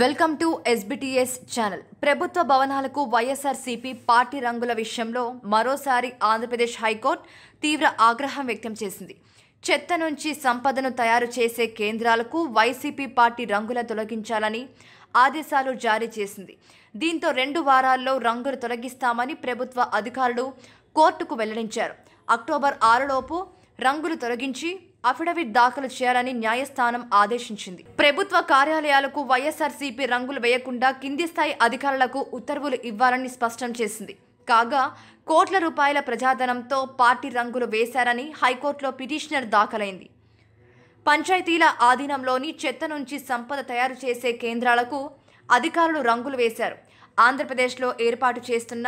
welcome to SBTS channel ప్రభుత్వ భవనాలకు YSRCP party రంగుల విషయంలో మరోసారి ఆంధ్రప్రదేశ్ హైకోర్టు తీవ్ర ఆగ్రహం వ్యక్తం చేసింది చెత్త నుంచి సంపదను తయారు చేసే కేంద్రాలకు వైసీపీ పార్టీ రంగుల తొలగించాలని ఆదేశాలు జారీ చేసింది దీంతో రెండు వారాల్లో రంగులు తొలగిస్తామని ప్రభుత్వ అధికారులు కోర్టుకు వెల్లడించారు అక్టోబర్ ఆరులోపు లోపు రంగులు తొలగించి అఫిడవిట్ దాఖలు చేయాలని న్యాయస్థానం ఆదేశించింది ప్రభుత్వ కార్యాలయాలకు వైఎస్ఆర్సీపీ రంగులు వేయకుండా కింది స్థాయి అధికారులకు ఉత్తర్వులు ఇవ్వాలని స్పష్టం చేసింది కాగా కోట్ల రూపాయల ప్రజాధనంతో పార్టీ రంగులు వేశారని హైకోర్టులో పిటిషనర్ దాఖలైంది పంచాయతీల ఆధీనంలోని చెత్త నుంచి సంపద తయారు చేసే కేంద్రాలకు అధికారులు రంగులు వేశారు ఆంధ్రప్రదేశ్లో ఏర్పాటు చేస్తున్న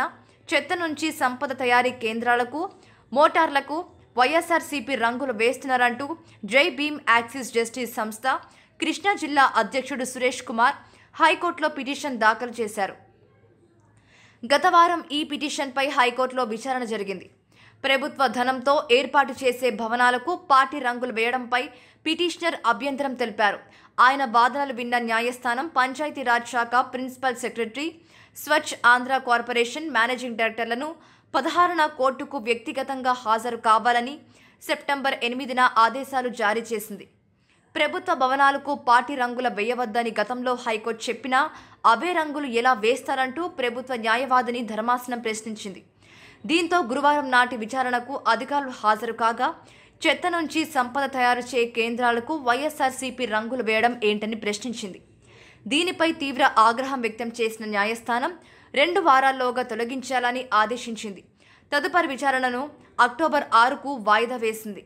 చెత్త నుంచి సంపద తయారీ కేంద్రాలకు మోటార్లకు వైఎస్ఆర్సీపీ రంగులు వేస్తున్నారంటూ జై భీమ్ యాక్సిస్ జస్టిస్ సంస్థ కృష్ణా జిల్లా అధ్యక్షుడు సురేష్ కుమార్ హైకోర్టులో పిటిషన్ దాఖలు చేశారు గత వారం ఈ పిటిషన్పై హైకోర్టులో విచారణ జరిగింది ప్రభుత్వ ధనంతో ఏర్పాటు చేసే భవనాలకు పార్టీ రంగులు వేయడంపై పిటిషనర్ అభ్యంతరం తెలిపారు ఆయన వాదనలు విన్న న్యాయస్థానం పంచాయతీరాజ్ శాఖ principal secretary Swachh Andhra corporation managing డైరెక్టర్లను పదహారున కోర్టుకు వ్యక్తిగతంగా హాజరు కావాలని సెప్టెంబర్ ఎనిమిదిన ఆదేశాలు జారీ చేసింది ప్రభుత్వ భవనాలకు పార్టీ రంగుల వేయవద్దని గతంలో హైకోర్టు చెప్పినా అవే రంగులు ఎలా వేస్తారంటూ ప్రభుత్వ న్యాయవాదిని ధర్మాసనం ప్రశ్నించింది దీంతో గురువారం నాటి విచారణకు అధికారులు హాజరు కాగా చెత్త నుంచి సంపద తయారు చేయ కేంద్రాలకు వైఎస్ఆర్సీపీ రంగులు వేయడం ఏంటని ప్రశ్నించింది దీనిపై తీవ్ర ఆగ్రహం వ్యక్తం చేసిన న్యాయస్థానం రెండు వారాల్లోగా తొలగించాలని ఆదేశించింది తదుపరి విచారణను అక్టోబర్ ఆరుకు వాయిదా వేసింది